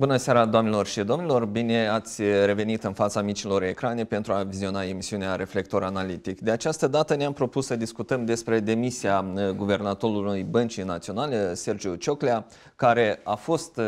Bună seara, doamnelor și domnilor! Bine ați revenit în fața micilor ecrane pentru a viziona emisiunea Reflector Analitic. De această dată ne-am propus să discutăm despre demisia uh, guvernatorului Băncii Naționale, Sergiu Cioclea, care a fost uh,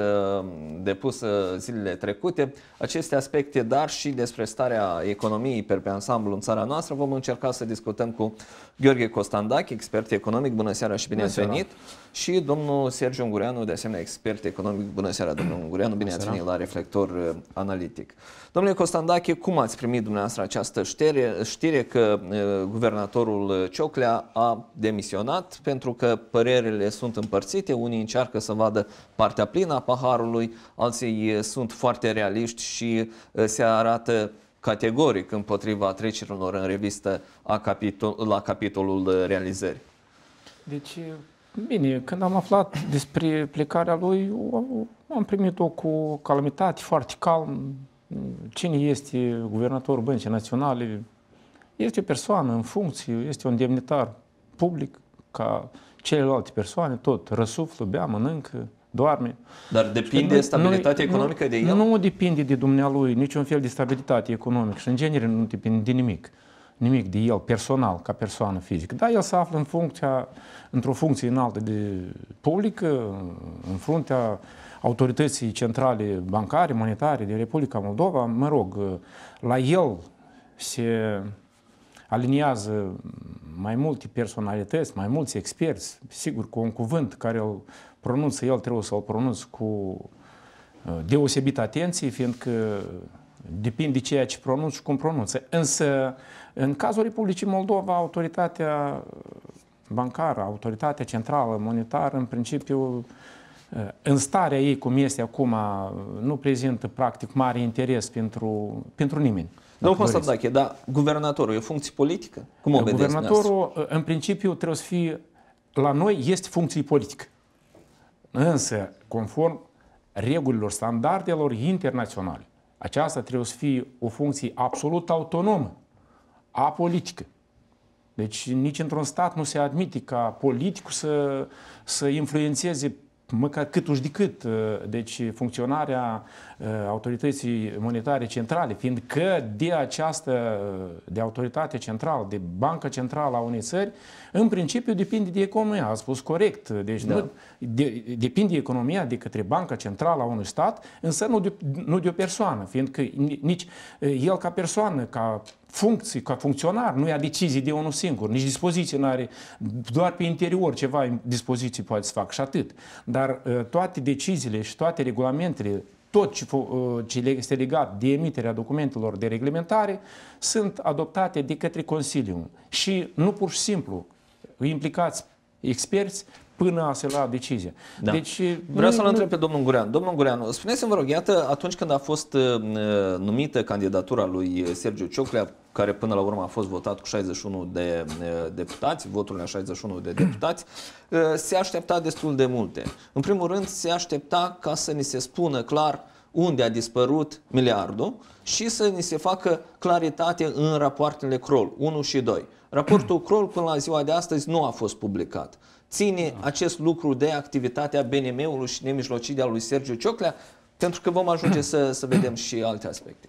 depusă uh, zilele trecute. Aceste aspecte, dar și despre starea economiei pe ansamblu în țara noastră, vom încerca să discutăm cu Gheorghe Costandac, expert economic, bună seara și bine ați venit. Și domnul Sergiu Ungureanu, de asemenea expert economic, bună seara domnul Ungureanu, bine ați venit la Reflector uh, Analitic. Domnule Costandache, cum ați primit dumneavoastră această știre, știre că uh, guvernatorul Cioclea a demisionat pentru că părerile sunt împărțite, unii încearcă să vadă partea plină a paharului, alții uh, sunt foarte realiști și se arată categoric împotriva trecerilor în revistă a capitol, la capitolul realizări. Deci, bine, când am aflat despre plecarea lui, am primit-o cu calmitate, foarte calm. Cine este guvernatorul Băncii Naționale? Este o persoană în funcție, este un demnitar public ca celelalte persoane, tot răsuflă, bea, mănâncă, doarme. Dar depinde de stabilitatea economică de el? Nu depinde de dumnealui niciun fel de stabilitate economică și în genere nu depinde de nimic. Nimic de el personal, ca persoană fizică. Da, el se află în funcția, într-o funcție înaltă de publică, în fruntea autorității centrale bancare, monetare de Republica Moldova. Mă rog, la el se aliniază mai multe personalități, mai mulți experți, sigur, cu un cuvânt care îl pronunță, el trebuie să-l pronunț cu uh, deosebită atenție, fiindcă depinde ceea ce pronunț și cum pronunță. Însă, în cazul Republicii Moldova, autoritatea bancară, autoritatea centrală monetară, în principiu, uh, în starea ei cum este acum, nu prezintă practic mare interes pentru, pentru nimeni. Domnul Constantache, dar guvernatorul e o funcție politică? Cum o Guvernatorul, în principiu, trebuie să fie, la noi, este funcție politică însă conform regulilor, standardelor internaționale. Aceasta trebuie să fie o funcție absolut autonomă, apolitică. Deci nici într-un stat nu se admite ca politicul să, să influențeze măcar cât uși de cât, deci funcționarea Uh, autorității monetare centrale, fiindcă de această, de autoritate centrală, de bancă centrală a unei țări, în principiu depinde de economia, a spus corect. Deci da. nu, de, depinde economia de către banca centrală a unui stat, însă nu de, nu de o persoană, fiindcă nici uh, el ca persoană, ca funcții, ca funcționar, nu ia decizii de unul singur, nici dispoziții nu are, doar pe interior ceva dispoziții poate să fac și atât. Dar uh, toate deciziile și toate regulamentele tot ce, ă, ce este legat de emiterea documentelor de reglementare sunt adoptate de către Consiliu și nu pur și simplu implicați experți până a se lua decizia. Da. Deci, Vreau să-l întreb pe domnul Gureanu. Domnul Gureanu, spuneți-mi, vă rog, iată, atunci când a fost uh, numită candidatura lui Sergiu Cioclea care până la urmă a fost votat cu 61 eh, de deputați, votul la 61 de deputați, se aștepta destul de multe. În primul rând, se aștepta ca să ni se spună clar unde a dispărut miliardul și să ni se facă claritate în rapoartele Crol 1 și 2. Raportul Crol până la ziua de astăzi nu a fost publicat. Ține da. acest lucru de activitatea BNM-ului și nemijlocirea lui Sergiu Cioclea, pentru că vom ajunge să, să vedem și alte aspecte.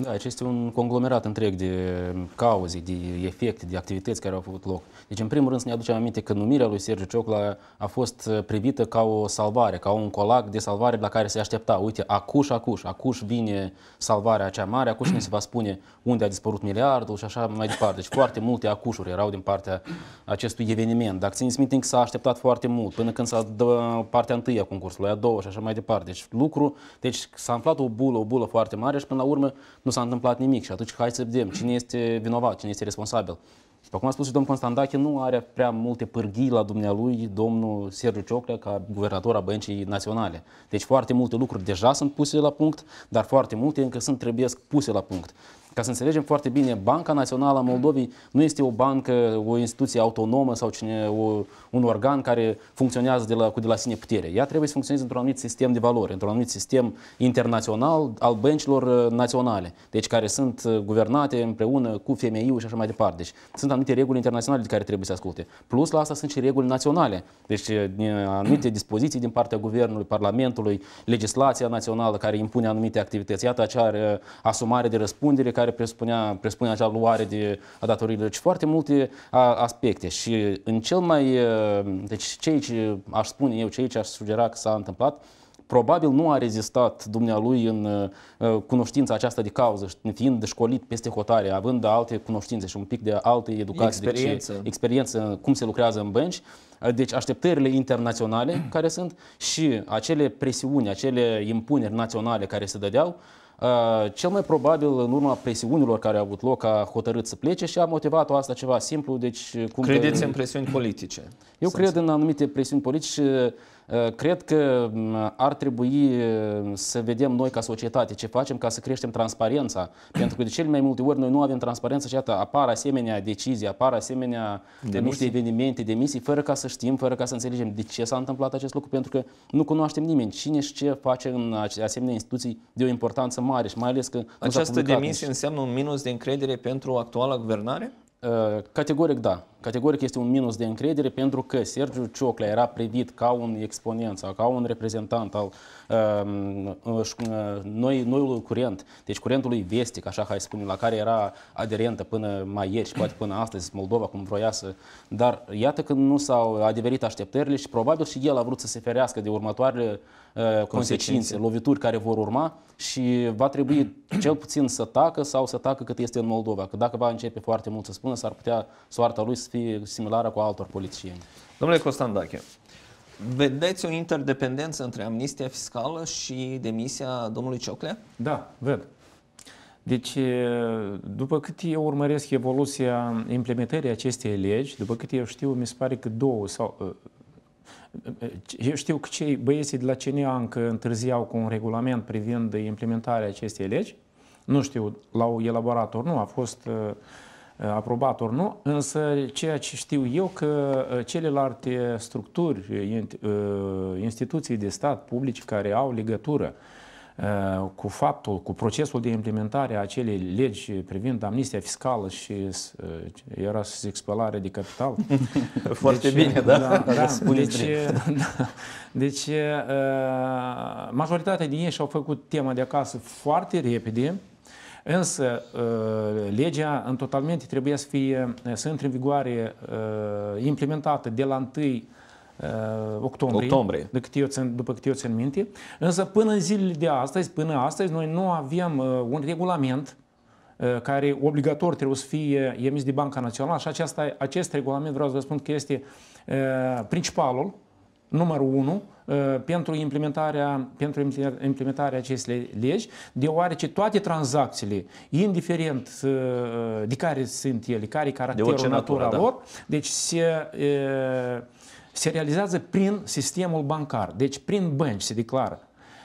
Da, aici deci este un conglomerat întreg de cauze, de efecte, de activități care au avut loc. Deci, în primul rând, să ne aducem aminte că numirea lui Sergiu Ciocla a fost uh, privită ca o salvare, ca un colac de salvare la care se aștepta. Uite, acuș, acuș, acuș vine salvarea acea mare, acuș ne se va spune unde a dispărut miliardul și așa mai departe. Deci, foarte multe acușuri erau din partea acestui eveniment. Dacă țineți minte, s-a așteptat foarte mult, până când s-a dă partea întâi a concursului, a doua și așa mai departe. Deci, lucru, deci s-a înflat o bulă, o bulă foarte mare și până la urmă nu s-a întâmplat nimic și atunci hai să vedem cine este vinovat, cine este responsabil. După cum a spus și domnul Constantache, nu are prea multe pârghii la dumnealui domnul Sergiu Cioclea ca guvernator a Băncii Naționale. Deci foarte multe lucruri deja sunt puse la punct, dar foarte multe încă sunt trebuie puse la punct. Ca să înțelegem foarte bine, Banca Națională a Moldovei nu este o bancă, o instituție autonomă sau cine, o, un organ care funcționează de la, cu de la sine putere. Ea trebuie să funcționeze într-un anumit sistem de valori, într-un anumit sistem internațional al băncilor uh, naționale, deci care sunt uh, guvernate împreună cu fmi și așa mai departe. Deci sunt anumite reguli internaționale de care trebuie să asculte. Plus la asta sunt și reguli naționale, deci uh, anumite dispoziții din partea guvernului, parlamentului, legislația națională care impune anumite activități. Iată acea asumare de răspundere care care presupunea, presupunea acea luare de a datorilor. Deci foarte multe aspecte și în cel mai... Deci cei ce aș spune eu, cei ce aș sugera că s-a întâmplat, probabil nu a rezistat dumnealui în cunoștința aceasta de cauză, fiind școlit peste hotare, având alte cunoștințe și un pic de alte educații, experiență, deci, experiență cum se lucrează în bănci, deci așteptările internaționale care sunt și acele presiuni, acele impuneri naționale care se dădeau, Uh, cel mai probabil în urma presiunilor care au avut loc a hotărât să plece și a motivat-o asta ceva simplu. Deci, uh, cum Credeți că... în presiuni politice? Eu cred în anumite presiuni politice uh, Э, Cred că ar trebui э, să vedem noi ca societate ce facem ca să creștem transparența, pentru că de cele mai multe ori noi nu avem transparență și iată, apar asemenea decizii, apar asemenea ă, demisii. niște evenimente, demisii, fără ca să știm, fără ca să înțelegem de ce s-a întâmplat acest lucru, pentru că nu cunoaștem nimeni cine și ce face în asemenea instituții de o importanță mare și mai ales că Această demisie nici. înseamnă un minus de încredere pentru actuala guvernare? Ă, categoric da. Categoric este un minus de încredere pentru că Sergiu Cioclea era privit ca un exponent sau ca un reprezentant al uh, noi, noiului curent, deci curentului vestic, așa hai spune, la care era aderentă până mai ieri și poate până astăzi Moldova, cum vroia să... Dar iată că nu s-au adeverit așteptările și probabil și el a vrut să se ferească de următoarele uh, consecințe, consecințe, lovituri care vor urma și va trebui cel puțin să tacă sau să tacă cât este în Moldova. Că dacă va începe foarte mult să spună, s-ar putea soarta lui să fie similară cu altor politicieni. Domnule Dache, vedeți o interdependență între amnistia fiscală și demisia domnului Cioclea? Da, văd. Deci, după cât eu urmăresc evoluția implementării acestei legi, după cât eu știu, mi se pare că două sau... Eu știu că cei băieții de la CNA încă întârziau cu un regulament privind implementarea acestei legi. Nu știu, l-au elaborat ori nu, a fost uh, Uh, aprobat ori nu, însă ceea ce știu eu că uh, celelalte structuri, uh, instituții de stat publici care au legătură cu faptul, cu procesul de implementare a acelei legi privind amnistia fiscală și era să zic spălare de capital. Foarte deci, bine, da? da, da deci, da, deci majoritatea din ei și-au făcut tema de acasă foarte repede, Însă, ă, legea în totalmente trebuie să, fie, ă, să intre în vigoare ă, implementată de la 1 octombrie, octombrie. De țin, după cât eu țin minte. Însă până în zilele de astăzi, până astăzi, noi nu avem un regulament care obligator trebuie să fie emis de Banca Națională și aceasta, acest regulament vreau să vă spun că este principalul numărul 1 uh, pentru implementarea, pentru implementarea acestei legi, deoarece toate tranzacțiile, indiferent uh, de care sunt ele, care e caracterul, de natura, da. lor, deci se, uh, se realizează prin sistemul bancar, deci prin bănci se declară.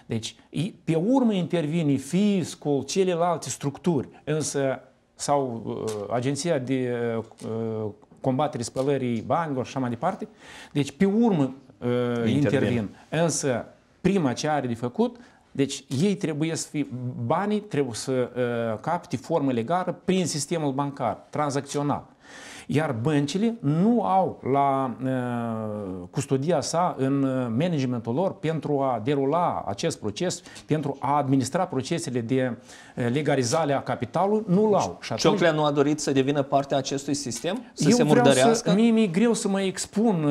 Deci, pe urmă intervine fiscul, celelalte structuri, însă sau uh, agenția de uh, combatere spălării banilor și așa mai departe. Deci, pe urmă, Ă, intervin. intervin. Însă, prima ce are de făcut, deci ei trebuie să fie, banii trebuie să ă, capte formă legală prin sistemul bancar, tranzacțional iar băncile nu au la uh, custodia sa în uh, managementul lor pentru a derula acest proces, pentru a administra procesele de uh, legalizare a capitalului, nu-l deci au. Și Cioclea nu a dorit să devină parte a acestui sistem? Să eu se murdărească? Să, mie mi-e greu să mă expun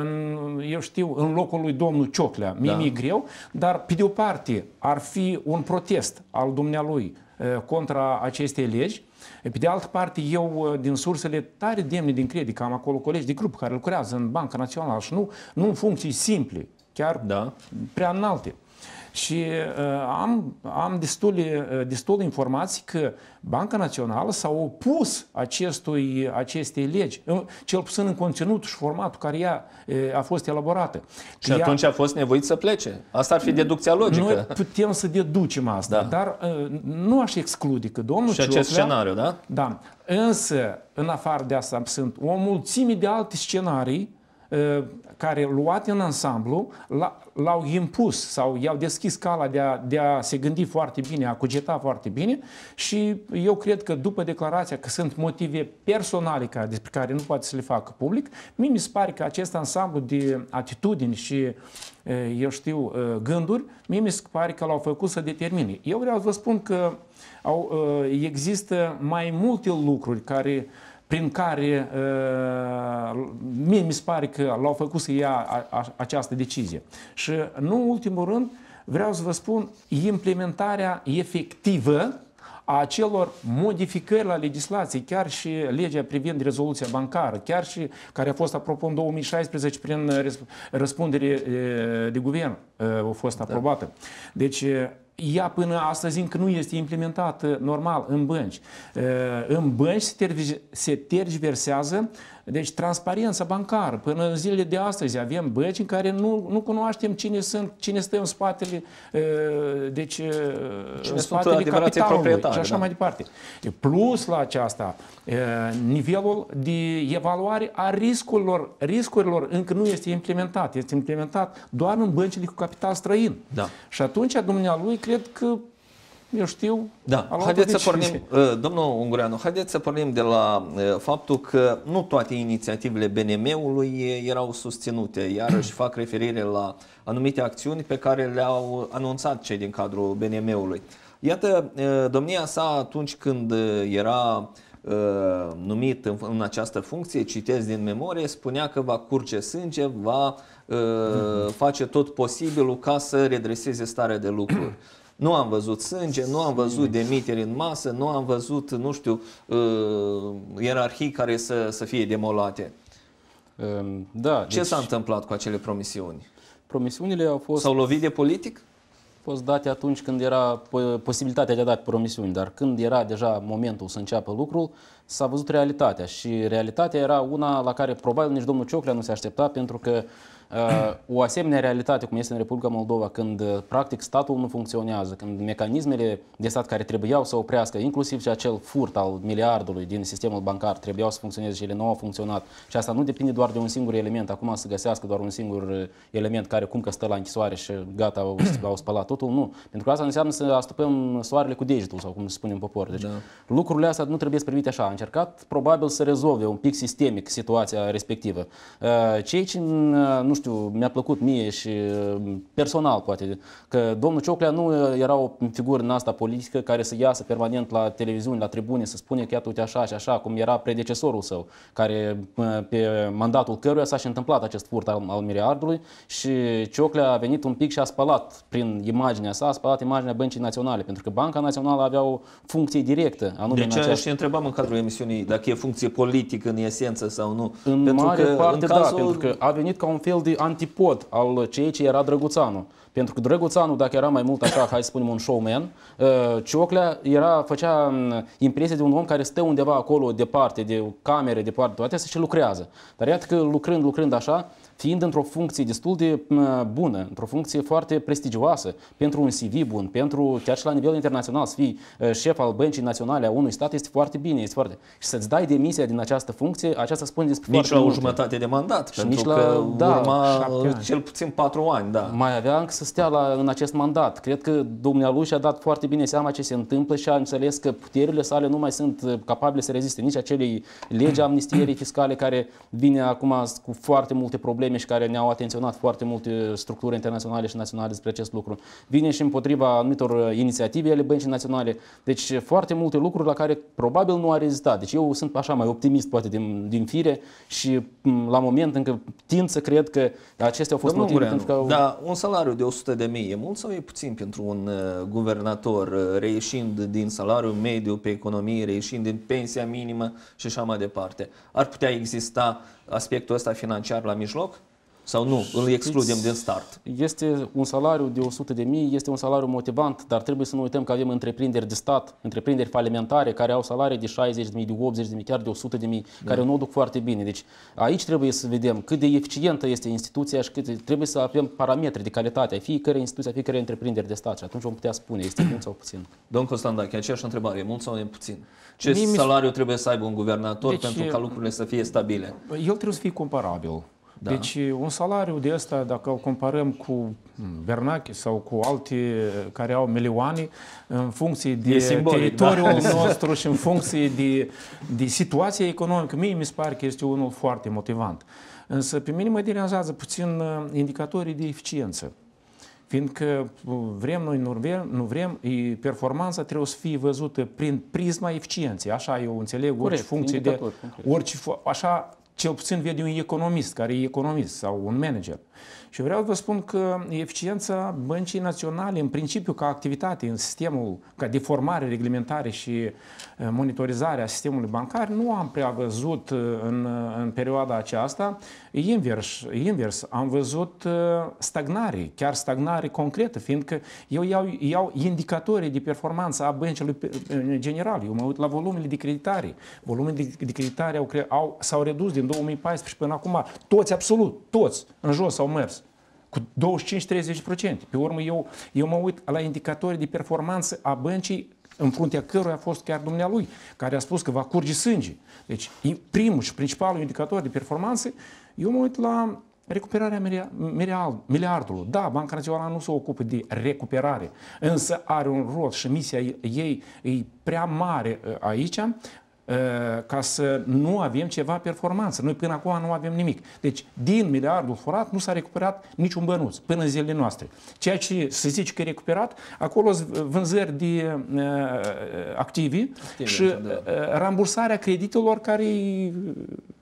în, eu știu, în locul lui domnul Cioclea. Mie da. mi-e greu, dar pe de o parte ar fi un protest al dumnealui Eh, contra acestei legi. Pe de altă parte, eu, eh, din sursele tare demne din credit, că am acolo colegi de grup care lucrează în Banca Națională și nu, nu în funcții simple, chiar da. prea înalte. Și uh, am, am destule, uh, destule informații că Banca Națională s-a opus acestui, acestei legi, cel puțin în conținut și formatul care ea uh, a fost elaborată. Și ea, atunci a fost nevoit să plece. Asta ar fi deducția logică. Noi putem să deducem asta, da. dar nu aș exclude că domnul Și acest Cioclea, scenariu, da? Da. Însă, în afară de asta, sunt o mulțime de alte scenarii Uh, care, luate în ansamblu, l-au impus sau i-au deschis cala de a, de a se gândi foarte bine, a cugeta foarte bine și eu cred că după declarația că sunt motive personale care, despre care nu poate să le facă public, mie mi se pare că acest ansamblu de atitudini și uh, eu știu, uh, gânduri, mie mi se pare că l-au făcut să determine. Eu vreau să vă spun că au, există mai multe lucruri care uh, prin care uh, mie mi se pare că l-au făcut să ia această decizie. Și nu în ultimul rând, vreau să vă spun, implementarea efectivă a acelor modificări la legislație, chiar și legea privind rezoluția bancară, chiar și care a fost apropo în 2016 prin uh, răspundere uh, de guvern, a fost da. aprobată. Deci ea până astăzi încă nu este implementată normal în bănci. În bănci se tergiversează deci transparența bancară. Până în zilele de astăzi avem băci în care nu, nu cunoaștem cine sunt, cine stă în spatele, deci, cine în spatele capitalului și așa da. mai departe. Plus la aceasta, nivelul de evaluare a riscurilor, riscurilor încă nu este implementat. Este implementat doar în băncile cu capital străin. Da. Și atunci dumnealui cred că eu știu... Da, haideți să pornim, uh, domnul Ungureanu, haideți să pornim de la uh, faptul că nu toate inițiativele BNM-ului uh, erau susținute, iarăși fac referire la anumite acțiuni pe care le-au anunțat cei din cadrul BNM-ului. Iată, domnia sa atunci când era numit în, această funcție, citesc din memorie, spunea că va curge sânge, va face tot posibilul ca să redreseze starea de lucruri. Nu am văzut sânge, nu am văzut demiteri în masă, nu am văzut, nu știu, uh, ierarhii care să, să fie demolate. Um, da, Ce deci... s-a întâmplat cu acele promisiuni? Promisiunile au fost... S-au lovit de politic? fost date atunci când era posibilitatea de a da promisiuni, dar când era deja momentul să înceapă lucrul, s-a văzut realitatea și realitatea era una la care probabil nici domnul Cioclea nu se aștepta pentru că uh, Ă, o asemenea realitate, cum este în Republica Moldova, când ă, practic statul nu funcționează, când mecanismele de stat care trebuiau să oprească, inclusiv și acel furt al miliardului din sistemul bancar, trebuiau să funcționeze și ele nu au funcționat. Și asta nu depinde doar de un singur element. Acum să găsească doar un singur ă, element care cum că stă la închisoare și gata, au, au spălat totul. Nu. Pentru că asta înseamnă să astupăm soarele cu degetul, sau cum se spune în popor. Deci da. lucrurile astea nu trebuie să privite așa. A încercat probabil să rezolve un pic sistemic situația respectivă. Cei ce nu știu, mi-a plăcut mie și uh, personal poate, că domnul Cioclea nu uh, era o figură în asta politică care să iasă permanent la televiziuni, la tribune, să spune că iată, uite așa și așa, cum era predecesorul său, care uh, pe mandatul căruia s-a și întâmplat acest furt al, al miliardului și Cioclea a venit un pic și a spălat prin imaginea sa, a spălat imaginea Băncii Naționale, pentru că Banca Națională avea o funcție directă. Anume deci aceeași... și întrebam în cadrul emisiunii dacă e funcție politică în esență sau nu. În pentru mare că, parte, în da, cazul... da, pentru că a venit ca un fel de de antipod al ceea ce era Drăguțanu. Pentru că Drăguțanu, dacă era mai mult așa, hai să spunem, un showman, uh, Cioclea era, făcea um, impresia de un om care stă undeva acolo, departe, de camere, departe, toate, să și lucrează. Dar iată că lucrând, lucrând așa, fiind într-o funcție destul de bună, într-o funcție foarte prestigioasă, pentru un CV bun, pentru chiar și la nivel internațional, să fii ă, șef al băncii naționale a unui stat este foarte bine, este foarte. Și să-ți dai demisia din această funcție, aceasta spune despre Nici la o multe. jumătate de mandat, și pentru nici la, că da, urma cel puțin patru ani, da. Mai avea încă să stea la, în acest mandat. Cred că dumnealui și-a dat foarte bine seama ce se întâmplă și a înțeles că puterile sale nu mai sunt ă, capabile să reziste nici acelei legi amnistierii fiscale care vine acum cu foarte multe probleme probleme și care ne-au atenționat foarte multe structuri internaționale și naționale despre acest lucru. Vine și împotriva anumitor inițiative ale băncii naționale. Deci foarte multe lucruri la care probabil nu a rezistat. Deci eu sunt așa mai optimist poate din, din fire și la moment încă tind să cred că acestea au fost Domnul motive pentru că... Au... Da, un salariu de 100 de mii e mult sau e puțin pentru un uh, guvernator uh, reieșind din salariul mediu pe economie, reieșind din pensia minimă și așa mai departe? Ar putea exista aspectul ăsta financiar la mijloc sau nu, îl excludem din start? Este un salariu de 100 de mii, este un salariu motivant, dar trebuie să nu uităm că avem întreprinderi de stat, întreprinderi falimentare care au salarii de 60 de mii, de 80 de mii, chiar de 100 de mii, da. care nu o duc foarte bine. Deci aici trebuie să vedem cât de eficientă este instituția și cât trebuie să avem parametri de calitate a fiecare instituție, a fiecare întreprinderi de stat și atunci vom putea spune este mult sau puțin. Domn Constantin, aceeași întrebare, mult sau e puțin? Ce Mie salariu trebuie să aibă un guvernator deci, pentru ca lucrurile să fie stabile? El trebuie să fie comparabil. Da. Deci un salariu de ăsta, dacă o comparăm cu Bernache sau cu alții care au milioane, în funcție de simbolic, da. teritoriul da. nostru și în funcție de, de situația economică, mie mi se pare că este unul foarte motivant. Însă pe mine mă deranjează puțin uh, indicatorii de eficiență. Fiindcă uh, vrem noi, nu vrem, nu vrem e, performanța trebuie să fie văzută prin prisma eficienței. Așa eu înțeleg Corect, funcție de... Orice, așa cel puțin vede un economist care e economist sau un manager. Și vreau să vă spun că eficiența băncii naționale, în principiu, ca activitate în sistemul, ca deformare, reglementare și eh, monitorizare a sistemului bancar, nu am prea văzut eh, în, în perioada aceasta. Invers, invers, am văzut eh, stagnare, chiar stagnare concretă, fiindcă eu iau, iau indicatorii de performanță a băncilor general. Eu mă uit la volumele de creditare. Volumele de creditare au, au, s-au redus din 2014 până acum. Toți, absolut, toți, în jos au mers cu 25-30%. Pe urmă, eu, eu mă uit la indicatorii de performanță a băncii în fruntea căruia a fost chiar dumnealui, care a spus că va curge sânge. Deci, primul și principalul indicator de performanță, eu mă uit la recuperarea miliardului. Da, Banca Națională nu se ocupă de recuperare, însă are un rol și misia ei e prea mare ă, aici, Eh, ca să nu avem ceva performanță. Noi până acum nu avem nimic. Deci, din miliardul furat nu s-a recuperat niciun bănuț până zilele noastre. Ceea ce se zice că e recuperat, acolo vânzări de uh, eh, activi, și da. Eh, rambursarea creditelor care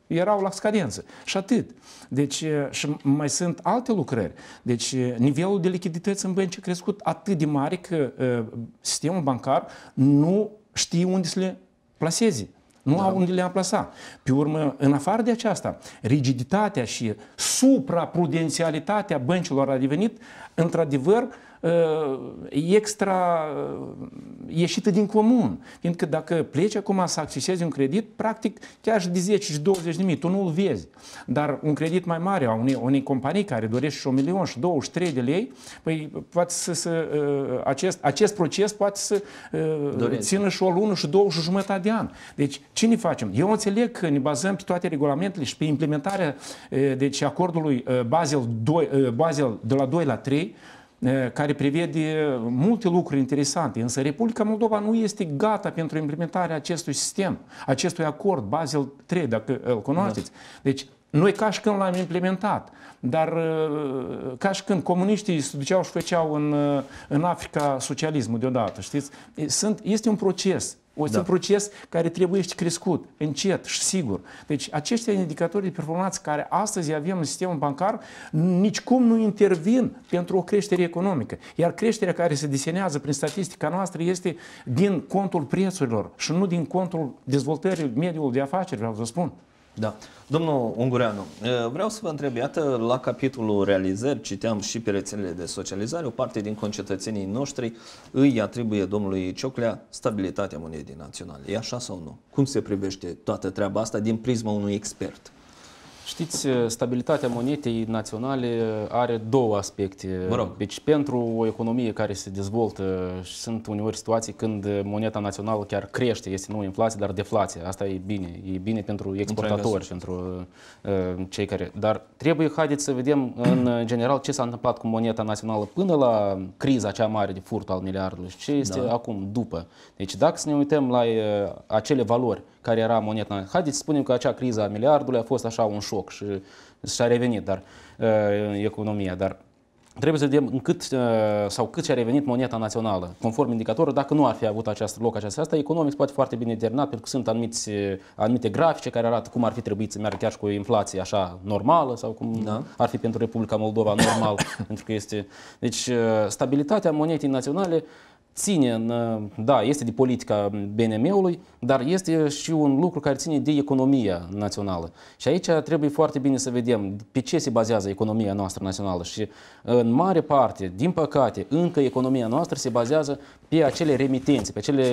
erau la scadență. Și atât. Deci, și mai sunt alte lucrări. Deci, nivelul de lichidități în bănci a crescut atât de mare că uh, sistemul bancar nu știe unde să le placeze nu da. au unde le plasat. Pe urmă, în afară de aceasta, rigiditatea și supraprudențialitatea băncilor a devenit, într-adevăr, uh, Uh, extra uh, ieșită din comun. Fiindcă dacă pleci acum să accesezi un credit, practic chiar și de 10 și 20 de mii, tu nu-l vezi. Dar un credit mai mare a unei, unei companii care dorește și 1 milion și 23 de lei, păi poate să, să uh, acest, acest proces poate să Doresc. țină și o lună și două și jumătate de an. Deci, ce ne facem? Eu înțeleg că ne bazăm pe toate regulamentele și pe implementarea deci acordului Basel, 2, Basel de la 2 la 3, care prevede multe lucruri interesante, însă Republica Moldova nu este gata pentru implementarea acestui sistem, acestui acord Basel 3, dacă îl cunoașteți. Da. Deci, noi ca și când l-am implementat, dar ca și când comuniștii se duceau și făceau în, în Africa socialismul deodată, știți? Sunt, este un proces este da. un proces care trebuie să crescut, încet și sigur. Deci aceștia indicatori de performanță care astăzi avem în sistemul bancar nicicum nu intervin pentru o creștere economică. Iar creșterea care se desenează prin statistica noastră este din contul prețurilor și nu din contul dezvoltării mediului de afaceri, vreau să spun. Da. Domnul Ungureanu, vreau să vă întreb, iată, la capitolul realizări, citeam și pe rețelele de socializare, o parte din concetățenii noștri îi atribuie domnului Cioclea stabilitatea monedii naționale. E așa sau nu? Cum se privește toată treaba asta din prisma unui expert? Știți, eh, stabilitatea monetei naționale are două aspecte. Mă rog. Deci pentru o economie care se dezvoltă sunt uneori situații când moneta națională chiar crește, este nu inflație, dar deflație. Asta e bine. E bine pentru exportatori și pentru uh, cei care... Dar trebuie, haideți să vedem în general ce s-a întâmplat cu moneta națională până la criza cea mare de furt al miliardului și ce este da. acum, după. Deci dacă să ne uităm la uh, acele valori care era moneta. Haideți să spunem că acea criză a miliardului a fost așa un șoc și s a revenit dar, uh, economia, dar trebuie să vedem în cât, uh, sau cât și-a revenit moneta națională, conform indicatorului, dacă nu ar fi avut acest loc aceasta, asta economic poate foarte bine determinat, pentru că sunt anumite, uh, anumite grafice care arată cum ar fi trebuit să meargă chiar și cu inflație așa normală sau cum da. ar fi pentru Republica Moldova normal, pentru că este... Deci stabilitatea monetei naționale ține în, da, este de politica BNM-ului, dar este și un lucru care ține de economia națională. Și aici trebuie foarte bine să vedem pe ce se bazează economia noastră națională și în mare parte, din păcate, încă economia noastră se bazează pe acele remitențe, pe acele,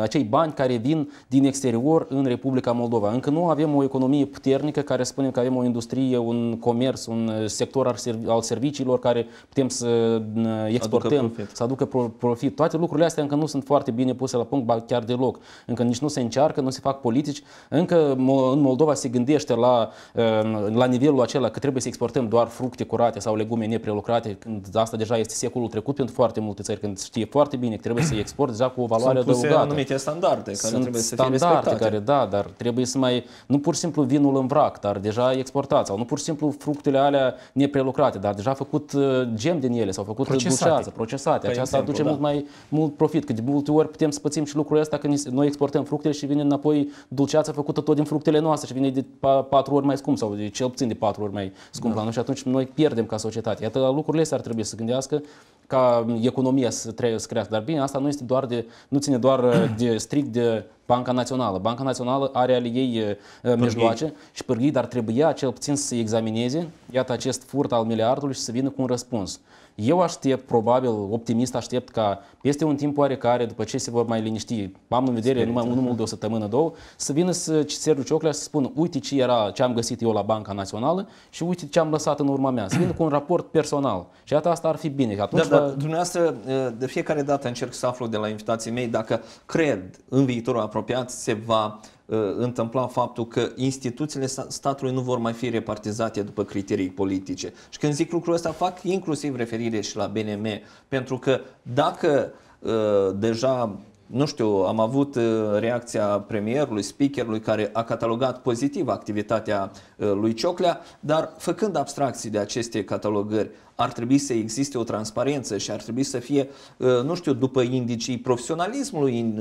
acei bani care vin din exterior în Republica Moldova. Încă nu avem o economie puternică care spune că avem o industrie, un comerț, un sector al serviciilor care putem să exportăm, aducă să aducă profit toate lucrurile astea încă nu sunt foarte bine puse la punct, chiar deloc. Încă nici nu se încearcă, nu se fac politici. Încă în Moldova se gândește la, ehm, la nivelul acela că trebuie să exportăm doar fructe curate sau legume neprelucrate, când asta deja este secolul trecut pentru foarte multe țări, când știe foarte bine că trebuie să export deja cu o valoare sunt adăugată. Sunt anumite standarde care sunt trebuie să fie respectate. care, da, dar trebuie să mai, nu pur și simplu vinul în vrac, dar deja exportat, sau nu pur și simplu fructele alea neprelucrate, dar deja făcut eh, gem din ele, sau făcut procesate. bușează, procesate. Păi Aceasta exemplu, aduce da. mult mai mult profit, că de multe ori putem să pățim și lucrul ăsta când noi exportăm fructele și vine înapoi dulceața făcută tot din fructele noastre și vine de patru ori mai scump sau de cel puțin de patru ori mai scump da. la noi și atunci noi pierdem ca societate. Iată, la lucrurile astea ar trebui să gândească ca economia să, tre- să crească. Dar bine, asta nu, este doar de, nu ține doar uh, de strict de Banca Națională. Banca Națională are ale ei uh, pârghii. mijloace și pârghii, dar trebuia cel puțin să se examineze, iată, acest furt al miliardului și să vină cu un răspuns. Eu aștept, probabil, optimist, aștept ca peste un timp oarecare, după ce se vor mai liniști, am în vedere numai unul mult de o săptămână, două, să vină să Sergiu Cioclea să spună, uite ce era, ce am găsit eu la Banca Națională și uite ce am lăsat în urma mea. Să vină cu un raport personal. Și iată, asta ar fi bine. Atunci da, va... dar dumneavoastră, eh, de fiecare dată încerc să aflu de la invitații mei dacă cred în viitorul apropiat se va Uh, întâmpla faptul că instituțiile statului nu vor mai fi repartizate după criterii politice. Și când zic lucrul ăsta, fac inclusiv referire și la BNM, pentru că dacă uh, deja nu știu, am avut uh, reacția premierului, speakerului, care a catalogat pozitiv activitatea uh, lui Cioclea, dar făcând abstracții de aceste catalogări, ar trebui să existe o transparență și ar trebui să fie, uh, nu știu, după indicii profesionalismului în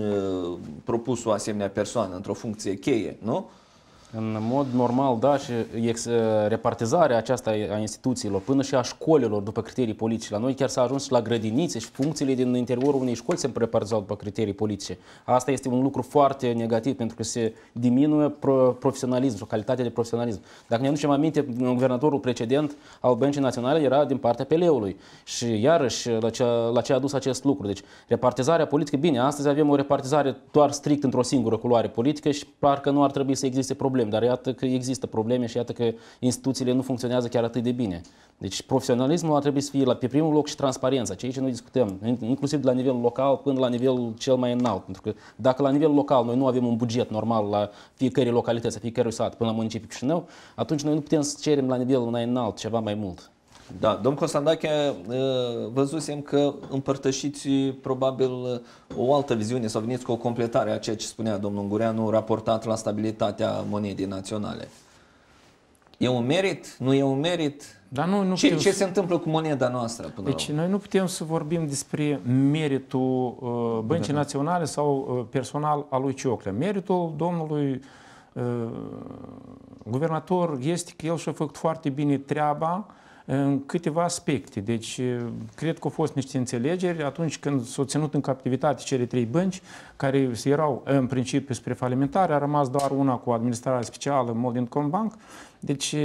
propusul asemenea persoană într-o funcție cheie, nu? În mod normal, da, și repartizarea aceasta a instituțiilor până și a școlilor după criterii politice. La noi chiar s-a ajuns la grădinițe și funcțiile din interiorul unei școli se repartizau după criterii politice. Asta este un lucru foarte negativ pentru că se diminuă profesionalism sau calitatea de profesionalism. Dacă ne aducem aminte, guvernatorul precedent al Băncii Naționale era din partea PL-ului și iarăși la ce, la ce a dus acest lucru. Deci repartizarea politică, bine, astăzi avem o repartizare doar strict într-o singură culoare politică și parcă nu ar trebui să existe probleme probleme, dar iată că există probleme și iată că instituțiile nu funcționează chiar atât de bine. Deci profesionalismul ar trebui să fie la, pe primul loc și transparența, ceea ce noi discutăm, inclusiv de la nivel local până la nivel cel mai înalt. Pentru că dacă la nivel local noi nu avem un buget normal la fiecare localități, la fiecare sat, până la municipiul Chișinău, atunci noi nu putem să cerem la nivel mai înalt ceva mai mult. Da, domn Constantache, văzusem că împărtășiți probabil o altă viziune sau veniți cu o completare a ceea ce spunea domnul Ungureanu raportat la stabilitatea monedei naționale. E un merit? Nu e un merit? Dar nu, nu ce, putem ce se întâmplă cu moneda noastră? Până deci la noi nu putem să vorbim despre meritul uh, Băncii da. Naționale sau uh, personal al lui Cioclea. Meritul domnului uh, guvernator este că el și-a făcut foarte bine treaba uh, în câteva aspecte. Deci, cred că au fost niște înțelegeri atunci când s-au ținut în captivitate cele trei bănci, care erau în principiu spre falimentare, a rămas doar una cu administrarea specială, Molding Bank, deci,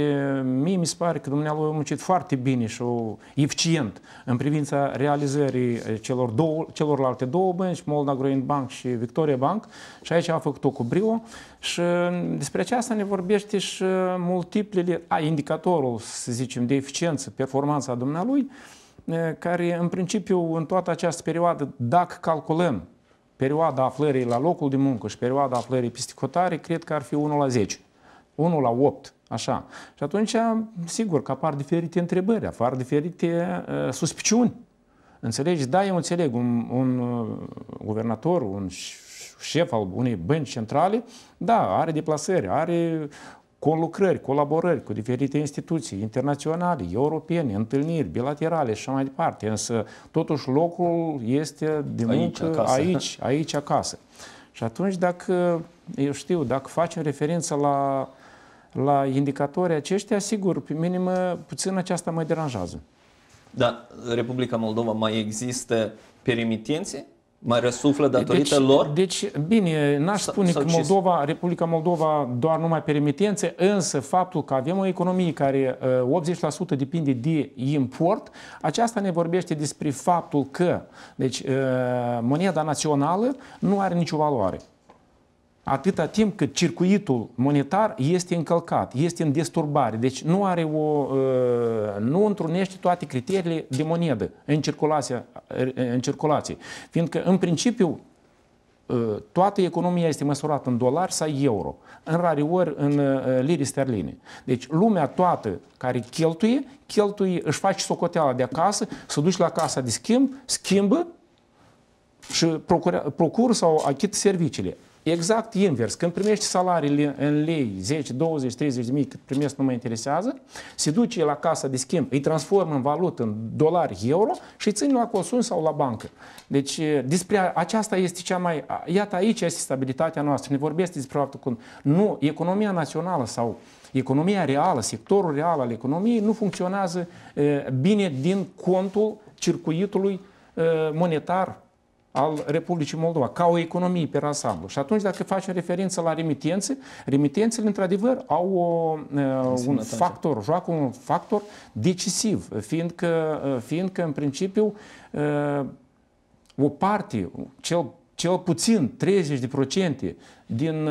mie mi se pare că dumnealui a muncit foarte bine și o, eficient în privința realizării celor două, celorlalte două bănci, Molda Groin Bank și Victoria Bank, și aici a făcut-o cu brio și mm, despre aceasta ne vorbește și multiplele, a, indicatorul, să zicem, de eficiență, performanța dumnealui, care, în principiu, în toată această perioadă, dacă calculăm perioada aflării la locul de muncă și perioada aflării peste cred că ar fi 1 la 10, 1 la 8. Așa. Și atunci, sigur că apar diferite întrebări, apar diferite uh, suspiciuni. Înțelegi? Da, eu înțeleg, un, un uh, guvernator, un șef al unei bănci centrale, da, are deplasări, are conlucrări, colaborări cu diferite instituții internaționale, europene, întâlniri bilaterale și așa mai departe. Însă, totuși, locul este de aici, muncă acasă. aici, aici acasă. Și atunci, dacă, eu știu, dacă facem referință la la indicatorii aceștia, sigur, pe mine mă, puțin aceasta mă deranjează. Da, Republica Moldova mai există perimitienți? Mai răsuflă datorită deci, lor? Deci, bine, n-aș spune că Moldova, Republica Moldova doar numai permitențe, însă faptul că avem o economie care 80% uh, depinde de import, aceasta ne vorbește despre faptul că deci, uh, moneda națională nu are nicio valoare atâta timp cât circuitul monetar este încălcat, este în disturbare, deci nu are o, uh, nu întrunește toate criteriile de monedă în circulație, uh, în circulație. Fiindcă, în principiu, uh, toată economia este măsurată în dolari sau euro, în rare ori în lire sterline. Deci lumea toată care cheltuie, cheltuie, își face socoteala de acasă, se duce la casa de schimb, schimbă și procură, procură sau achită serviciile. Exact invers. Când primești salariile în lei, 10, 20, 30 de mii, cât primești nu mă interesează, se duce la casa de schimb, îi transformă în valută, în dolari, euro și îi ține la consum sau la bancă. Deci despre aceasta este cea mai... Iată aici este stabilitatea noastră. Ne vorbesc despre faptul că nu, economia națională sau economia reală, sectorul real al economiei nu funcționează bine din contul circuitului monetar al Republicii Moldova, ca o economie pe ansamblu. Și atunci, dacă facem referință la remitențe, remitențele, într-adevăr, au o, un factor, joacă un factor decisiv, fiindcă, fiindcă în principiu, o parte, cel, cel puțin 30% din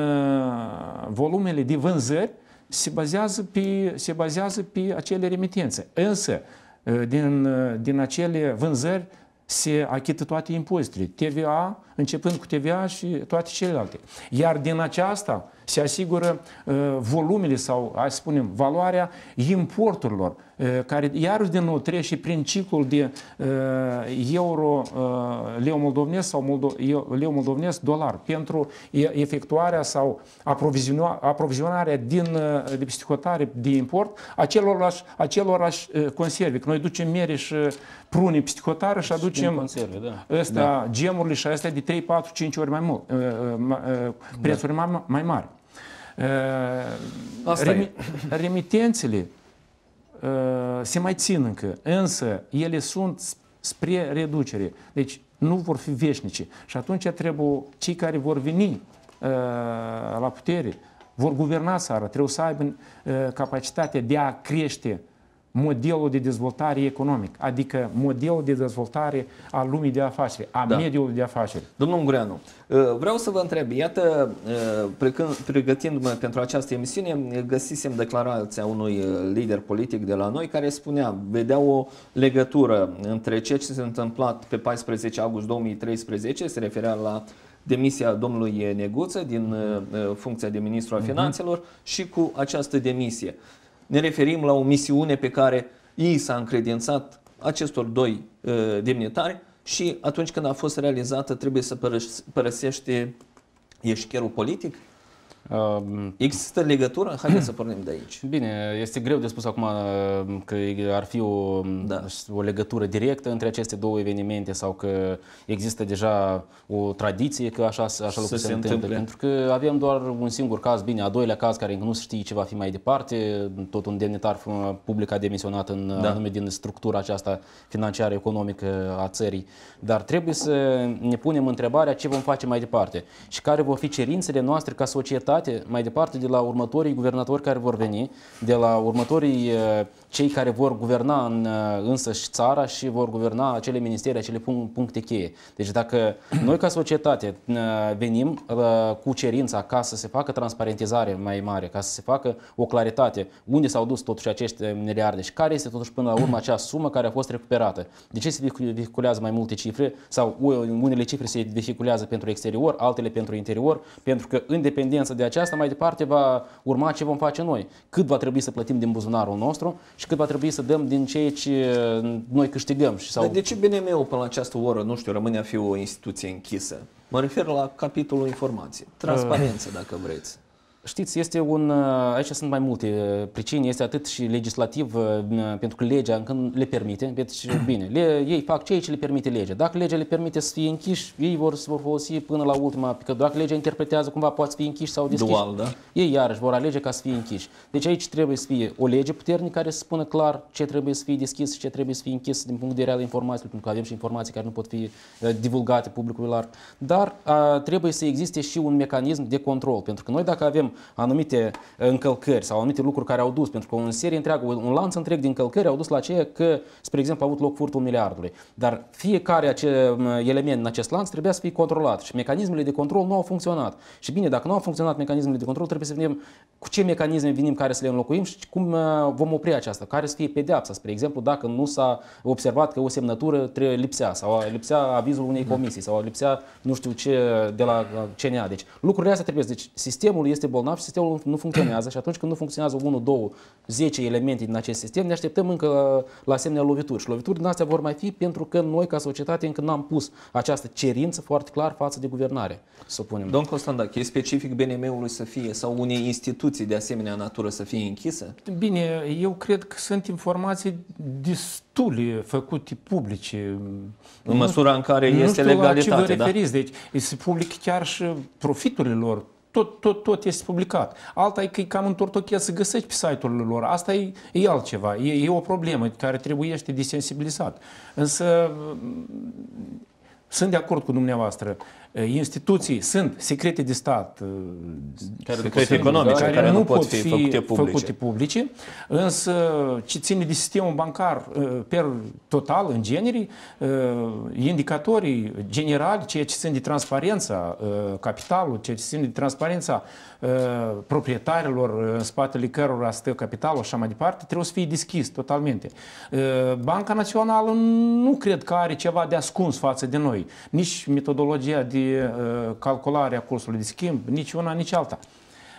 volumele de vânzări se bazează pe, se bazează pe acele remitențe. Însă, din, din acele vânzări, se achită toate impozitele, TVA, începând cu TVA și toate celelalte. Iar din aceasta, se asigură uh, volumele sau, hai să spunem, valoarea importurilor, uh, care iarăși din nou trece și prin ciclul de uh, euro leu moldovnesc sau moldo, leu moldovnesc dolar pentru efectuarea sau aprovizionarea din de psihotare de import acelorlași, uh, conserve. Că noi ducem mere și prune psihotare și aducem conserve, da. Asta, da. gemurile și astea de 3, 4, 5 ori mai mult, da. prețuri da. mai, mai mari. Э, Asta remi- e. Remitențele se mai țin încă, însă ele sunt spre reducere. Deci nu vor fi veșnice. Și atunci trebuie cei care vor veni la putere, vor guverna țara, trebuie să aibă capacitatea de a crește modelul de dezvoltare economic, adică modelul de dezvoltare a lumii de afaceri, a da. mediului de afaceri. Domnul Ungureanu, uh, vreau să vă întreb, iată, uh, pregătindu-mă pentru această emisiune, găsisem declarația unui uh, lider politic de la noi care spunea, vedea o legătură între ce ce s-a întâmplat pe 14 august 2013, se referea la demisia domnului Neguță din funcția de ministru al mhm. finanțelor uh-huh. și cu această demisie ne referim la o misiune pe care ei s-a încredințat acestor doi ă, demnitari și atunci când a fost realizată trebuie să părăsește ieșicherul politic Ehm, există legătură? Haideți să pornim de aici. Bine, este greu de spus acum ehm, că ar fi o, ehm, da. o legătură directă între aceste două evenimente sau că există deja o tradiție că așa, așa lucru se, se întâmplă. întâmplă. Pentru că avem doar un singur caz, bine, a doilea caz care încă nu se știe ce va fi mai departe, tot un demnitar public a demisionat în da. anume din structura aceasta financiară economică a țării. Dar trebuie să ne punem întrebarea ce vom face mai departe și care vor fi cerințele noastre ca societate date mai departe de la următorii guvernatori care vor veni, de la următorii cei care vor guverna în, și țara și vor guverna acele ministere, acele puncte cheie. Deci dacă noi ca societate venim cu cerința ca să se facă transparentizare mai mare, ca să se facă o claritate unde s-au dus totuși acești miliarde și care este totuși până la urmă acea sumă care a fost recuperată. De ce se vehiculează mai multe cifre sau unele cifre se vehiculează pentru exterior, altele pentru interior, pentru că în dependență de aceasta mai departe va urma ce vom face noi. Cât va trebui să plătim din buzunarul nostru și cât va trebui să dăm din ceea ce uh, noi câștigăm. Și sau... Dar de ce bine ul până la această oră, nu știu, rămâne a fi o instituție închisă? Mă refer la capitolul informației. transparență, uh. dacă vreți. Știți, este un, ă, aici sunt mai multe ă, pricini, este atât și legislativ, ă, pentru că legea încă le permite, deci bine, le, ei fac ceea ce le permite legea. Dacă legea le permite să fie închiși, ei vor să vor folosi până la ultima, că dacă legea interpretează cumva poate fi închiși sau deschiși, Dual, da? ei iarăși vor alege ca să fie închiși. Deci aici trebuie să fie o lege puternică care să spună clar ce trebuie să fie deschis și ce trebuie să fie închis din punct de vedere al informațiilor, pentru că avem și informații care nu pot fi divulgate publicului larg. Dar a, trebuie să existe și un mecanism de control, pentru că noi dacă avem anumite eh, încălcări sau anumite lucruri care au dus, pentru că un serie întreagă, un lanț întreg de încălcări au dus la aceea că, spre exemplu, a avut loc furtul miliardului. Dar fiecare ace, mm, element în acest lanț trebuia să fie controlat și mecanismele de control nu au funcționat. Și bine, dacă nu au funcționat mecanismele de control, trebuie să vedem cu ce mecanisme venim care să le înlocuim și cum eh, vom opri aceasta, care să fie pedeapsa, spre exemplu, dacă nu s-a observat că o semnătură lipsea sau lipsea avizul unei comisii sau lipsea nu știu ce de la eh, CNA. Deci lucrurile astea trebuie. Deci sistemul este bolnav și sistemul nu funcționează și atunci când nu funcționează 1, 2, 10 elemente din acest sistem, ne așteptăm încă la, asemenea lovituri. Și lovituri din astea vor mai fi pentru că noi, ca societate, încă n-am pus această cerință foarte clar față de guvernare, să punem. Domn Constantac, e specific BNM-ului să fie sau unei instituții de asemenea natură să fie închisă? Bine, eu cred că sunt informații destule făcute publice. În măsura în care nu este legat de date, da? referiți. Deci se public chiar și profiturile lor tot, tot, tot este publicat. Alta e că e cam întortocheat să găsești pe site-urile lor. Asta e, e altceva, e, e o problemă care să desensibilizat. Însă sunt de acord cu dumneavoastră. Eh, instituții sunt secrete de stat, care eh, secrete economice, care, care nu pot fi, făcute, publice. făcute publice, însă ce ține de sistemul bancar eh, per total, în genere, indicatorii generali, ceea ce țin de transparența capitalului, ceea ce țin de transparența proprietarilor în spatele cărora stă capitalul și așa mai departe, trebuie să fie deschis totalmente. Banca Națională nu cred că are ceva de ascuns față de noi. Nici metodologia de de calculare a cursului de schimb, nici una, nici alta.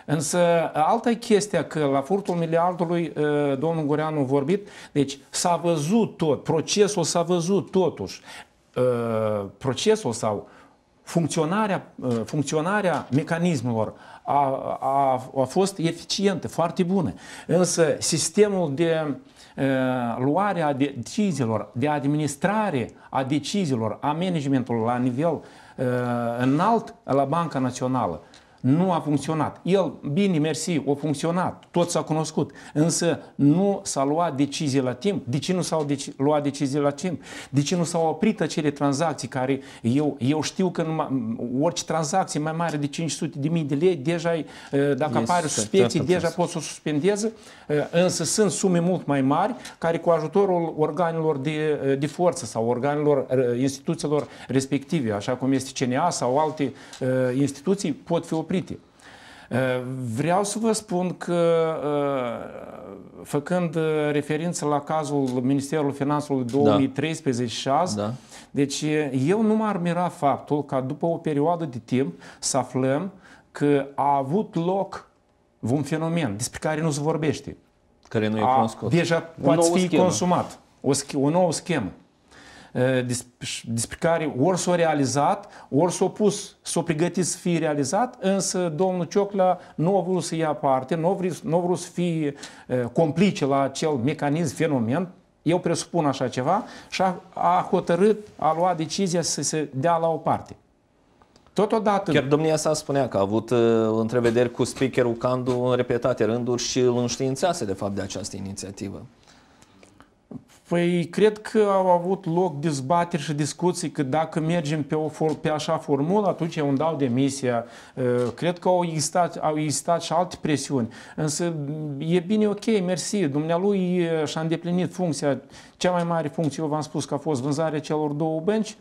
Însă alta e chestia că la furtul miliardului domnul Gureanu a vorbit, deci s-a văzut tot, procesul s-a văzut totuși, procesul sau funcționarea, funcționarea mecanismelor a, a, a fost eficientă, foarte bună. Însă sistemul de luare a deciziilor, de administrare a deciziilor, a managementului la nivel înalt la Banca Națională nu a funcționat. El, bine, mersi, a funcționat, tot s-a cunoscut, însă nu s-a luat decizii la timp. De ce nu s-au deci, luat decizii la timp? De ce nu s-au oprit acele tranzacții care eu, eu știu că numai, orice tranzacție mai mare de 500 de mii de lei, deja dacă yes, apare suspecții, deja pot să o suspendeze, însă sunt sume mult mai mari care cu ajutorul organelor de, de forță sau organelor instituțiilor respective, așa cum este CNA sau alte instituții, pot fi oprite. Uh, vreau să vă spun că, uh, făcând uh, referință la cazul Ministerului Finanțelor 2013 da. da. deci eu nu m-ar mira faptul ca după o perioadă de timp să aflăm că a avut loc un fenomen despre care nu se vorbește. Care nu e cunoscut. Deja poate fi schemă. consumat. O, o nouă schemă despre care ori s-a realizat, ori s-a pus, s-a pregătit să fie realizat, însă domnul Ciocla nu a vrut să ia parte, nu a vrut, nu a vrut să fie complice la acel mecanism, fenomen, eu presupun așa ceva, și a, a hotărât, a luat decizia să se dea la o parte. Totodată... Chiar domnia sa spunea că a avut uh, întrevederi cu speakerul Candu în repetate rânduri și îl înștiințase de fapt de această inițiativă. Păi cred că au avut loc dezbateri și discuții că dacă mergem pe, o, pe așa formulă, atunci e un dau demisia. Uh, cred că au existat, au existat și alte presiuni. Însă e bine, ok, mersi. Dumnealui uh, și-a îndeplinit funcția, cea mai mare funcție, eu v-am spus că a fost vânzarea celor două bănci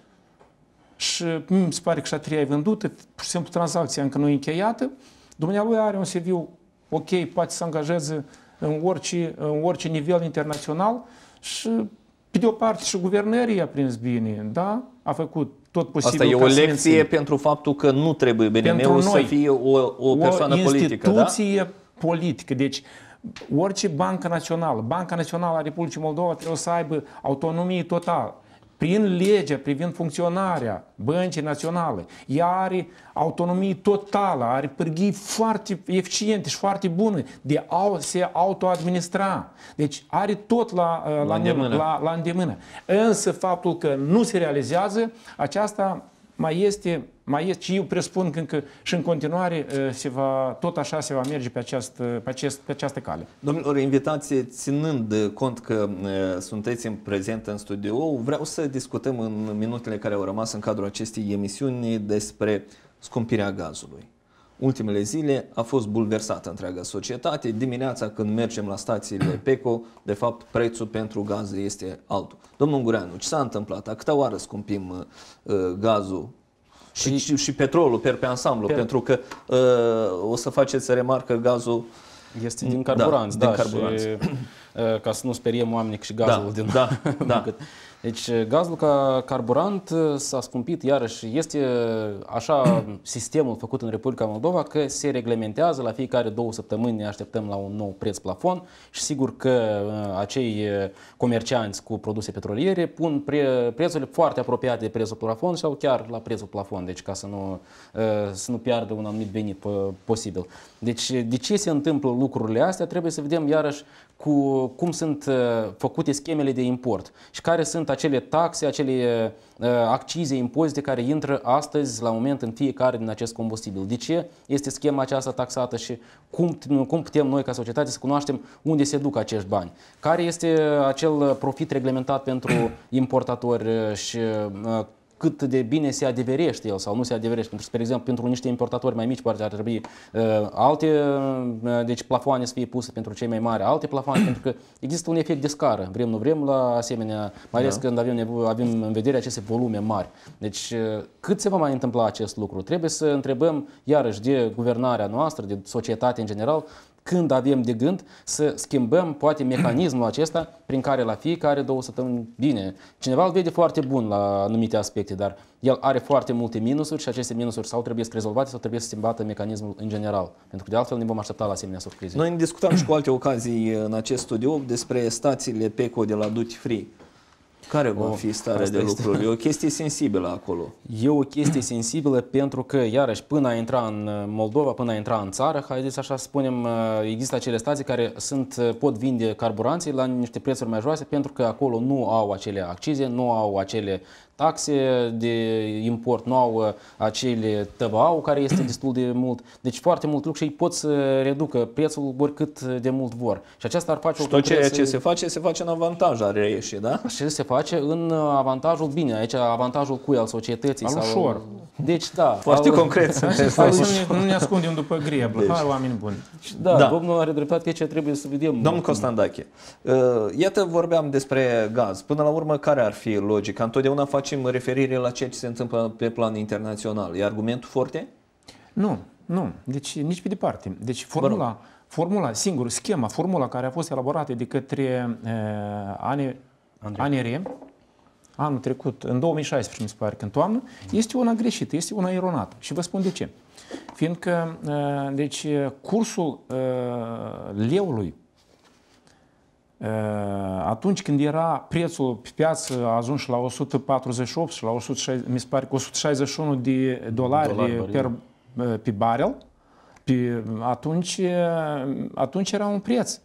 și mi mm, se pare că și a treia e vândută, pur și simplu tranzacția încă nu e încheiată. Dumnealui are un serviu ok, poate să angajeze în orice, în orice nivel internațional, și, pe de o parte, și guvernării a prins bine, da? A făcut tot posibil. Asta e o lecție pentru faptul că nu trebuie BNM-ul să fie o, o persoană o politică, da? instituție politică. Deci, orice bancă națională, Banca Națională a Republicii Moldova trebuie să aibă autonomie totală prin legea privind funcționarea băncii naționale, ea are autonomie totală, are pârghii foarte eficiente și foarte bune de a se autoadministra. Deci are tot la, uh, la, la, îndemână. la, la îndemână. Însă faptul că nu se realizează, aceasta mai este, mai este și eu presupun că încă, și în continuare uh, se va, tot așa se va merge pe, această, uh, pe, acest, pe această cale. Domnilor, invitație, ținând cont că uh, sunteți în prezent în studio, vreau să discutăm în minutele care au rămas în cadrul acestei emisiuni despre scumpirea gazului ultimele zile a fost bulversată întreaga societate. Dimineața când mergem la stațiile PECO, de fapt prețul pentru gaz este altul. Domnul Ungureanu, ce s-a întâmplat? A câta oară scumpim uh, gazul și, păi- și, și petrolul per pe ansamblu? Per... Pentru că uh, o să faceți remarcă gazul este din carburanți, da, da din carburanți. Și, uh, ca să nu speriem oamenii și gazul da, din da, da. Deci uh, gazul ca carburant uh, s-a scumpit iarăși. Este uh, așa sistemul făcut în Republica Moldova că se reglementează la fiecare două săptămâni ne așteptăm la un nou preț plafon și sigur că acei comercianți cu produse petroliere pun pre, prețurile foarte apropiate de prețul plafon sau chiar la prețul plafon, deci ca să nu, să nu piardă un anumit venit posibil. Deci de ce se întâmplă lucrurile astea? Trebuie să vedem iarăși cu cum sunt uh, făcute schemele de import și care sunt acele taxe, acele uh, accize, impozite care intră astăzi la moment în fiecare din acest combustibil. De ce este schema aceasta taxată și cum, cum putem noi ca societate să cunoaștem unde se duc acești bani? Care este acel profit reglementat pentru importatori uh, și cât de bine se adeverește el sau nu se adeverește. Pentru, spre exemplu, pentru niște importatori mai mici, poate ar trebui uh, alte uh, deci plafoane să fie puse pentru cei mai mari, alte plafoane, pentru că există un efect de scară, vrem, nu vrem, la asemenea, mai ales da. când avem, avem în vedere aceste volume mari. Deci, uh, cât se va mai întâmpla acest lucru? Trebuie să întrebăm, iarăși, de guvernarea noastră, de societate în general, când avem de gând să schimbăm poate mecanismul acesta prin care la fiecare două săptămâni, bine, cineva îl vede foarte bun la anumite aspecte, dar el are foarte multe minusuri și aceste minusuri sau trebuie să rezolvate sau trebuie să schimbată mecanismul în general, pentru că de altfel ne vom aștepta la asemenea surprize. Noi discutam și cu alte ocazii în acest studio despre stațiile PECO de la Duty Free. Care va fi starea Asta de lucruri? Este... E o chestie sensibilă acolo. E o chestie sensibilă pentru că, iarăși, până a intra în uh, Moldova, până a intra în țară, haideți așa să spunem, uh, există acele stații care sunt, uh, pot vinde carburanții la niște prețuri mai joase pentru că acolo nu au acele accize, nu au acele taxe de import, nu au uh, acele tăbau care este destul de mult. Deci foarte mult lucru și ei pot să reducă prețul oricât de mult vor. Și aceasta ar face și o tot ceea ce se face, se face în avantaj ar reieși, da? Și se face în avantajul, bine, aici avantajul cui al societății? Al sau... ușor. Deci da. Foarte al... concret Nu, ne, nu ne ascundem după greblă. Deci. Hai, oameni buni. Da, da, domnul are dreptate ce trebuie să vedem. Domnul Costandache, uh, iată vorbeam despre gaz. Până la urmă, care ar fi logica? Întotdeauna face facem referire la ceea ce se întâmplă pe plan internațional. E argumentul foarte? Nu, nu. Deci nici pe departe. Deci formula, formula singur, schema, formula care a fost elaborată de către uh, ANR, anul trecut, în 2016, mi se pare că în toamnă, este una greșită, este una eronată. Și vă spun de ce. Fiindcă, deci, cursul leului Eh, atunci când era prețul pe piață a ajuns la 148 și la 160, mi se pare 161 de dolari, dolari per, eh, pe barrel, pe, atunci, eh, atunci era un preț.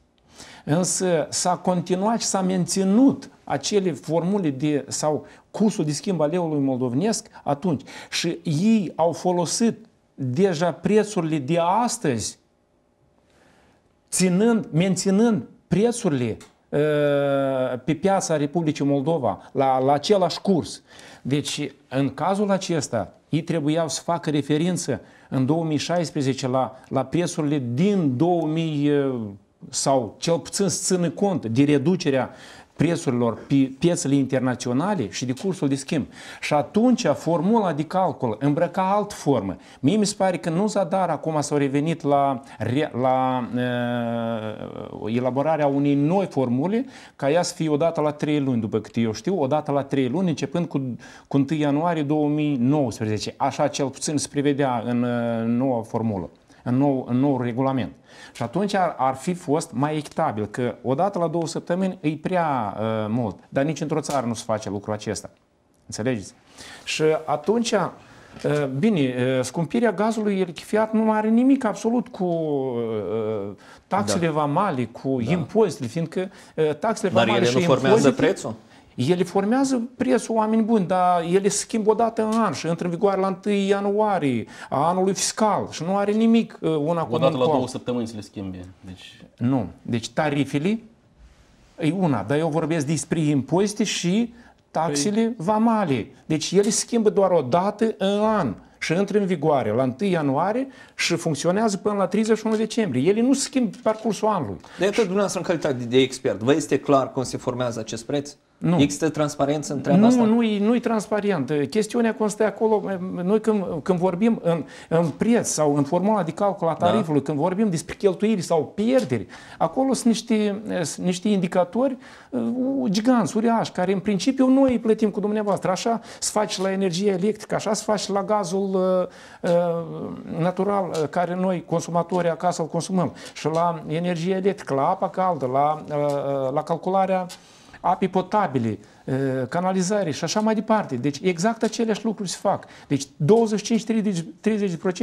Însă s-a continuat și s-a menținut acele formule de, sau cursul de schimb al eului moldovnesc atunci. Și ei au folosit deja prețurile de astăzi, ținând, menținând prețurile ă, pe piața Republicii Moldova, la, la același curs. Deci, în cazul acesta, ei trebuiau să facă referință în 2016 la, la prețurile din 2000 ă, sau cel puțin să țină cont de reducerea uh, prețurilor pe piețele internaționale și de cursul de schimb. Și atunci formula de calcul îmbrăca alt formă. Mie mi se pare că nu zadar acum s-au revenit la, la uh, elaborarea unei noi formule ca ea să fie odată la 3 luni, după cât eu știu, odată la 3 luni, începând cu, cu 1 ianuarie 2019. Așa cel puțin se prevedea în uh, noua formulă în nou, în nou regulament. Și atunci ar, ar fi fost mai echitabil, că odată la două săptămâni e prea uh, mult, dar nici într-o țară nu se face lucrul acesta. Înțelegeți? Și atunci, uh, bine, uh, scumpirea gazului elichifiat nu are nimic absolut cu uh, uh, taxele da. vamale, cu da. impozitele, fiindcă uh, taxele Dar vamale ele și nu formează impozite, prețul? Ele formează prețul oameni buni, dar ele se schimbă o dată în an și intră în vigoare la 1 ianuarie a anului fiscal și nu are nimic uh, una cu O dată la două săptămâni se le schimbe. Deci... Nu. Deci tarifele e una, dar eu vorbesc despre impozite și taxele păi... vamale. Deci ele se schimbă doar o dată în an și intră în vigoare la 1 ianuarie și funcționează până la 31 decembrie. Ele nu se schimbă parcursul anului. De atât, dumneavoastră, în calitate de expert, vă este clar cum se formează acest preț? Nu. Există transparență în treaba nu, asta? Nu, nu e nu transparent. Chestiunea constă acolo, noi când, când vorbim în, în preț sau în formula de calcul a da. tarifului, da. când vorbim despre cheltuiri sau pierderi, acolo sunt niște, sunt niște indicatori uh, giganți, uriași, care în principiu noi îi plătim cu dumneavoastră. Așa se face la energie electrică, așa se face la gazul uh, uh natural uh, care noi, consumatorii acasă, îl consumăm. Și la energie electrică, la apă caldă, la, uh, la calcularea uh, ape potabile, canalizare și așa mai departe. Deci exact aceleași lucruri se fac. Deci 25-30%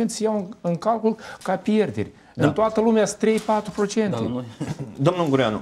se iau în calcul ca pierderi. Da. În toată lumea sunt 3-4%. Da, domnul Gureanu,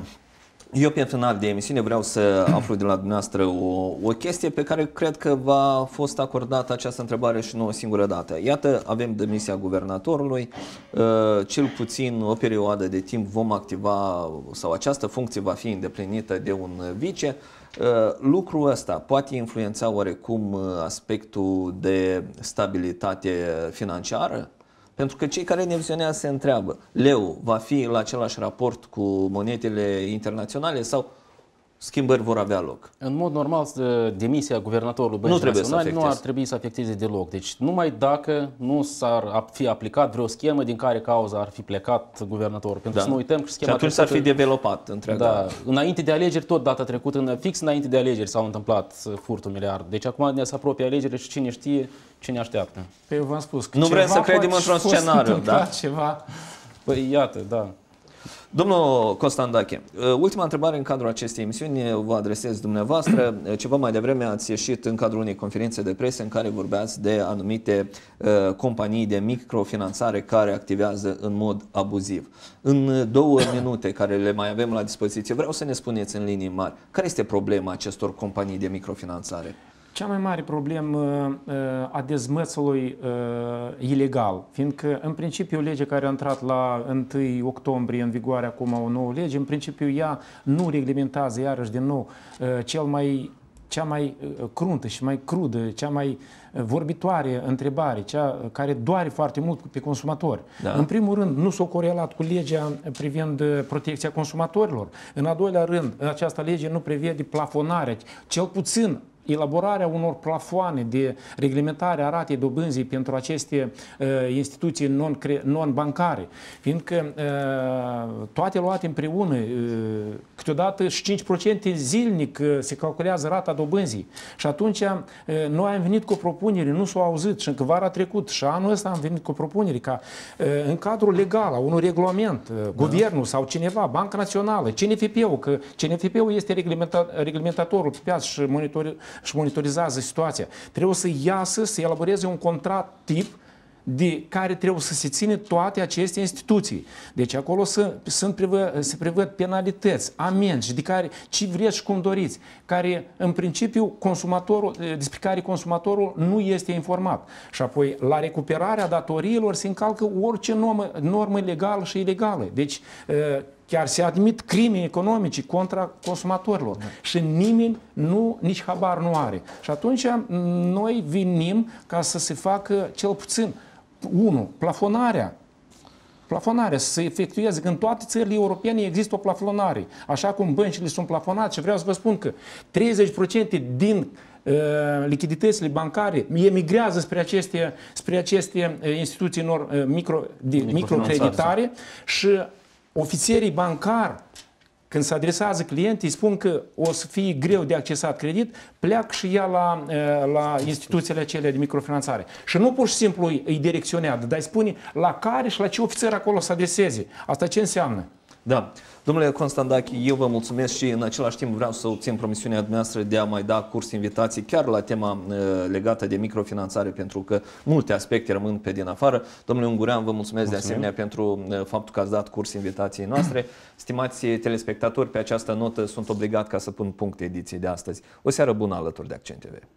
eu pe final de emisiune vreau să aflu de la dumneavoastră o, o chestie pe care cred că va fost acordată această întrebare și nu o singură dată. Iată, avem demisia guvernatorului, uh, cel puțin o perioadă de timp vom activa sau această funcție va fi îndeplinită de un vice. Uh, lucrul ăsta poate influența oarecum uh, aspectul de stabilitate financiară? Pentru că cei care ne vizionează se întreabă, leu va fi la același raport cu monedele internaționale sau schimbări vor avea loc. În mod normal, demisia guvernatorului Băncii Naționale nu ar trebui să afecteze deloc. Deci numai dacă nu s-ar fi aplicat vreo schemă din care cauza ar fi plecat guvernatorul. Pentru da. să nu uităm că schema Și atunci s-ar fi developat întreaga. Da, înainte de alegeri, tot data trecută, fix înainte de alegeri s-au întâmplat uh, furtul miliard. Deci acum ne se apropie alegerile și cine știe ce ne așteaptă. Păi eu v-am spus că Nu vrem să credem într-un scenariu, da? Ceva. Păi iată, da. Domnul Constandache, uh, ultima întrebare în cadrul acestei emisiuni vă adresez dumneavoastră. Uh, ceva mai devreme ați ieșit în cadrul unei conferințe de presă în care vorbeați de anumite uh, companii de microfinanțare care activează în mod abuziv. În două minute care le mai avem la dispoziție, vreau să ne spuneți în linii mari, care este problema acestor companii de microfinanțare? cea mai mare problemă ă, a dezmățului ă, ilegal, fiindcă în principiu legea care a intrat la 1 octombrie în vigoare acum o nouă lege, în principiu ea nu reglementează iarăși din nou ă, cel mai cea mai cruntă și mai crudă, cea mai vorbitoare întrebare, cea care doare foarte mult pe consumatori. Da. În primul rând, nu s-a corelat cu legea privind protecția consumatorilor. În al doilea rând, această lege nu prevede plafonarea, cel puțin elaborarea unor plafoane de reglementare a ratei dobânzii pentru aceste uh, instituții non-bancare, non fiindcă uh, toate luate împreună, uh, câteodată și 5% zilnic uh, se calculează rata dobânzii. Și atunci uh, noi am venit cu propunere, nu s-au auzit și încă vara trecut și anul ăsta am venit cu propunere ca uh, în cadrul legal a unui regulament, uh, da. guvernul sau cineva, Banca Națională, CNFP-ul, că CNFP-ul este reglementa reglementatorul pe piață și monitor își monitorizează situația. Trebuie să iasă, să elaboreze un contract tip de care trebuie să se ține toate aceste instituții. Deci acolo se, sunt se prevăd penalități, amenzi, de care ce vreți și cum doriți, care în principiu consumatorul, eh, despre care consumatorul nu este informat. Și apoi la recuperarea datoriilor se încalcă orice normă, normă legală și ilegală. Deci eh, Chiar se admit crime economice contra consumatorilor. Da. Și nimeni nu, nici habar nu are. Și atunci noi venim ca să se facă cel puțin, unul plafonarea plafonarea să se efectueze. În toate țările europene există o plafonare, așa cum băncile sunt plafonate și vreau să vă spun că 30% din uh, lichiditățile bancare emigrează spre aceste, spre aceste instituții micro, microcreditare și Ofițerii bancari, când se adresează clienții, spun că o să fie greu de accesat credit, pleacă și ea la, eh, la instituțiile acelea de microfinanțare. Și nu pur și simplu îi direcționează, dar îi spune la care și la ce ofițer acolo să adreseze. Asta ce înseamnă? Da. Domnule Constandachi, eu vă mulțumesc și în același timp vreau să obțin promisiunea dumneavoastră de a mai da curs invitații chiar la tema uh, legată de microfinanțare, pentru că multe aspecte rămân pe din afară. Domnule Ungurean, vă mulțumesc mulțumesc de asemenea pentru uh, faptul că ați dat curs invitației noastre. Stimați telespectatori, pe această notă sunt obligat ca să pun punct ediției de astăzi. O seară bună alături de Accent TV.